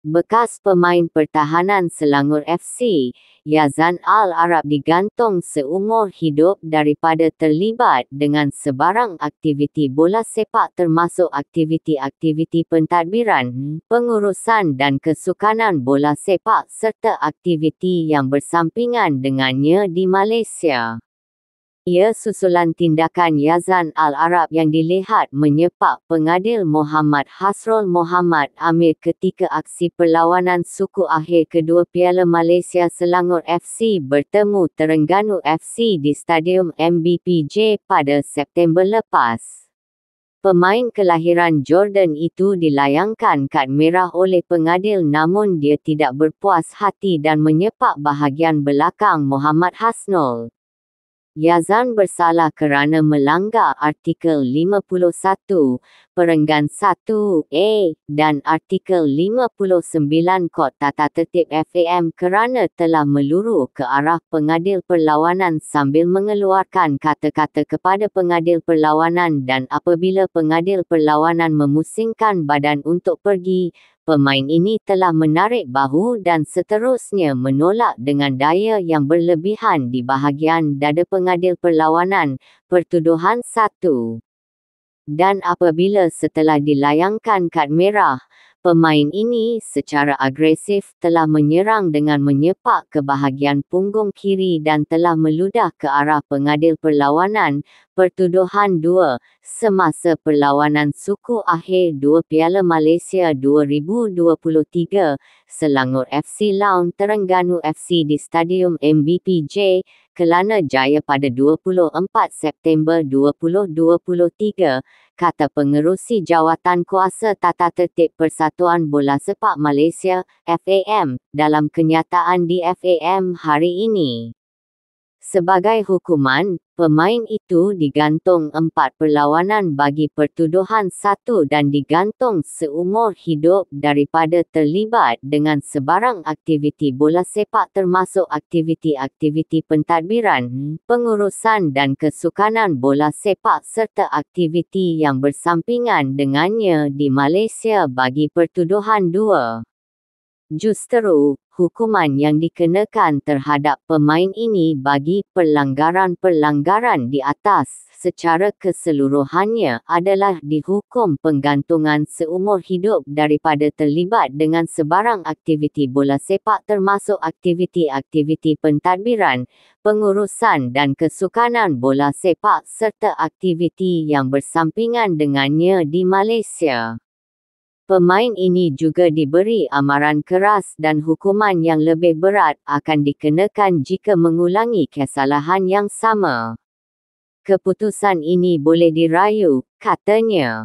Bekas pemain pertahanan Selangor FC, Yazan Al-Arab digantung seumur hidup daripada terlibat dengan sebarang aktiviti bola sepak termasuk aktiviti-aktiviti pentadbiran, pengurusan dan kesukanan bola sepak serta aktiviti yang bersampingan dengannya di Malaysia. Ia susulan tindakan Yazan Al-Arab yang dilihat menyepak pengadil Muhammad Hasrul Muhammad Amir ketika aksi perlawanan suku akhir kedua Piala Malaysia Selangor FC bertemu Terengganu FC di Stadium MBPJ pada September lepas. Pemain kelahiran Jordan itu dilayangkan kad merah oleh pengadil namun dia tidak berpuas hati dan menyepak bahagian belakang Muhammad Hasnul. Yazan bersalah kerana melanggar artikel 51 perenggan 1A dan artikel 59 Kod Tata Tertib FAM kerana telah meluru ke arah pengadil perlawanan sambil mengeluarkan kata-kata kepada pengadil perlawanan dan apabila pengadil perlawanan memusingkan badan untuk pergi pemain ini telah menarik bahu dan seterusnya menolak dengan daya yang berlebihan di bahagian dada pengadil perlawanan, pertuduhan satu. Dan apabila setelah dilayangkan kad merah, Pemain ini secara agresif telah menyerang dengan menyepak ke bahagian punggung kiri dan telah meludah ke arah pengadil perlawanan pertuduhan 2 semasa perlawanan suku akhir 2 Piala Malaysia 2023 Selangor FC lawan Terengganu FC di Stadium MBPJ Kelana Jaya pada 24 September 2023 kata pengerusi jawatan kuasa tata tertib Persatuan Bola Sepak Malaysia, FAM, dalam kenyataan di FAM hari ini. Sebagai hukuman, pemain itu digantung empat perlawanan bagi pertuduhan satu dan digantung seumur hidup daripada terlibat dengan sebarang aktiviti bola sepak termasuk aktiviti-aktiviti pentadbiran, pengurusan dan kesukanan bola sepak serta aktiviti yang bersampingan dengannya di Malaysia bagi pertuduhan dua. Justeru, hukuman yang dikenakan terhadap pemain ini bagi pelanggaran-pelanggaran di atas secara keseluruhannya adalah dihukum penggantungan seumur hidup daripada terlibat dengan sebarang aktiviti bola sepak termasuk aktiviti-aktiviti pentadbiran, pengurusan dan kesukanan bola sepak serta aktiviti yang bersampingan dengannya di Malaysia. Pemain ini juga diberi amaran keras dan hukuman yang lebih berat akan dikenakan jika mengulangi kesalahan yang sama. Keputusan ini boleh dirayu, katanya.